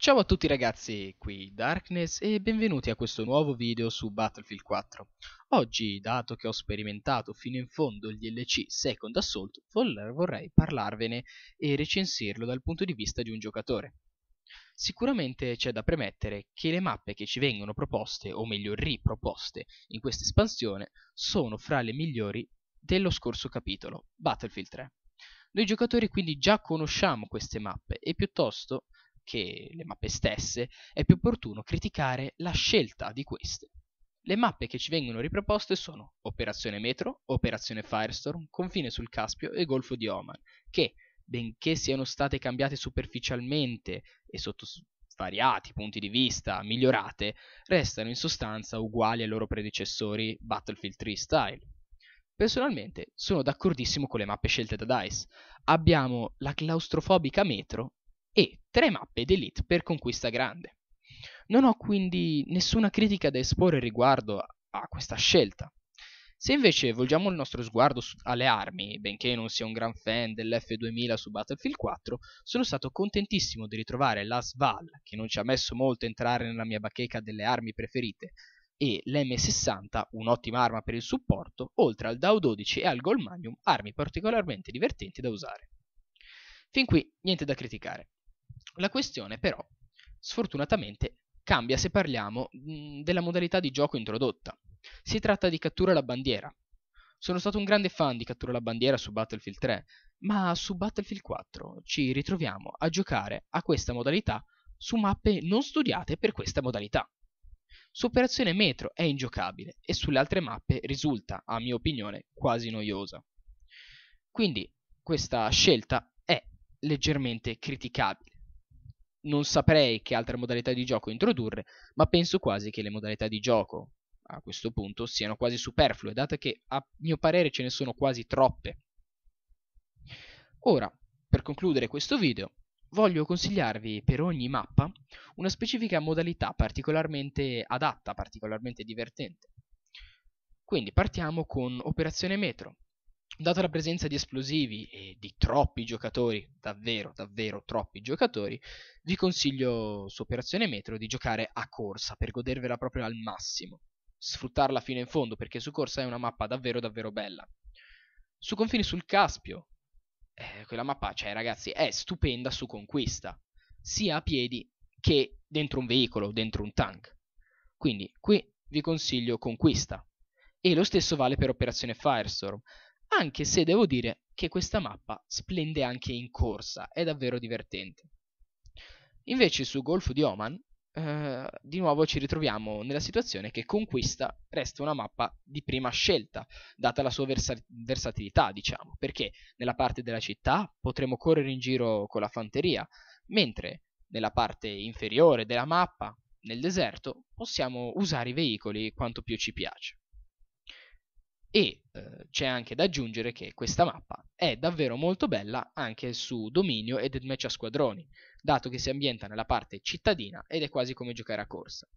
Ciao a tutti ragazzi, qui Darkness e benvenuti a questo nuovo video su Battlefield 4. Oggi, dato che ho sperimentato fino in fondo il DLC Second Assault, vorrei parlarvene e recensirlo dal punto di vista di un giocatore. Sicuramente c'è da premettere che le mappe che ci vengono proposte, o meglio riproposte, in questa espansione sono fra le migliori dello scorso capitolo, Battlefield 3. Noi giocatori quindi già conosciamo queste mappe e piuttosto che le mappe stesse, è più opportuno criticare la scelta di queste. Le mappe che ci vengono riproposte sono Operazione Metro, Operazione Firestorm, Confine sul Caspio e Golfo di Oman, che, benché siano state cambiate superficialmente e sotto variati punti di vista migliorate, restano in sostanza uguali ai loro predecessori Battlefield 3 style. Personalmente sono d'accordissimo con le mappe scelte da DICE. Abbiamo la claustrofobica metro tre mappe d'elite per conquista grande. Non ho quindi nessuna critica da esporre riguardo a questa scelta. Se invece volgiamo il nostro sguardo alle armi, benché non sia un gran fan dell'F2000 su Battlefield 4, sono stato contentissimo di ritrovare la Sval, che non ci ha messo molto a entrare nella mia bacheca delle armi preferite, e l'M60, un'ottima arma per il supporto, oltre al DAO12 e al Golmanium, armi particolarmente divertenti da usare. Fin qui niente da criticare. La questione però, sfortunatamente, cambia se parliamo della modalità di gioco introdotta. Si tratta di cattura la bandiera. Sono stato un grande fan di cattura la bandiera su Battlefield 3, ma su Battlefield 4 ci ritroviamo a giocare a questa modalità su mappe non studiate per questa modalità. Su Operazione Metro è ingiocabile e sulle altre mappe risulta, a mia opinione, quasi noiosa. Quindi questa scelta è leggermente criticabile non saprei che altre modalità di gioco introdurre, ma penso quasi che le modalità di gioco a questo punto siano quasi superflue, dato che a mio parere ce ne sono quasi troppe. Ora, per concludere questo video, voglio consigliarvi per ogni mappa una specifica modalità particolarmente adatta, particolarmente divertente. Quindi partiamo con Operazione Metro, Data la presenza di esplosivi e di troppi giocatori, davvero, davvero troppi giocatori, vi consiglio su Operazione Metro di giocare a corsa per godervela proprio al massimo. Sfruttarla fino in fondo perché su corsa è una mappa davvero, davvero bella. Su Confini sul Caspio, eh, quella mappa, cioè ragazzi, è stupenda su conquista, sia a piedi che dentro un veicolo, dentro un tank. Quindi qui vi consiglio conquista. E lo stesso vale per Operazione Firestorm anche se devo dire che questa mappa splende anche in corsa, è davvero divertente. Invece su Golfo di Oman, eh, di nuovo ci ritroviamo nella situazione che Conquista resta una mappa di prima scelta, data la sua versa- versatilità, diciamo, perché nella parte della città potremo correre in giro con la fanteria, mentre nella parte inferiore della mappa, nel deserto, possiamo usare i veicoli quanto più ci piace e eh, c'è anche da aggiungere che questa mappa è davvero molto bella anche su dominio e deathmatch a squadroni, dato che si ambienta nella parte cittadina ed è quasi come giocare a corsa.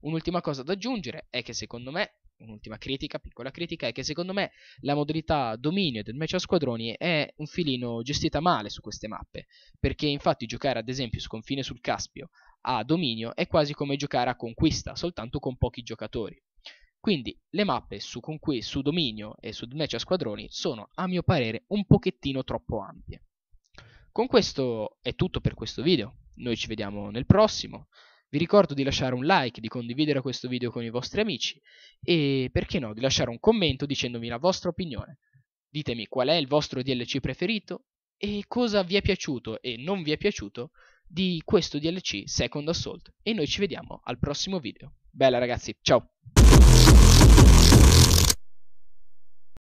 Un'ultima cosa da aggiungere è che secondo me, un'ultima critica, piccola critica, è che secondo me la modalità dominio e deathmatch a squadroni è un filino gestita male su queste mappe, perché infatti giocare ad esempio su confine sul Caspio a dominio è quasi come giocare a conquista, soltanto con pochi giocatori. Quindi le mappe su, con su dominio e su match a squadroni sono, a mio parere, un pochettino troppo ampie. Con questo è tutto per questo video, noi ci vediamo nel prossimo. Vi ricordo di lasciare un like, di condividere questo video con i vostri amici e, perché no, di lasciare un commento dicendomi la vostra opinione. Ditemi qual è il vostro DLC preferito e cosa vi è piaciuto e non vi è piaciuto di questo DLC Second Assault. E noi ci vediamo al prossimo video. Bella ragazzi, ciao!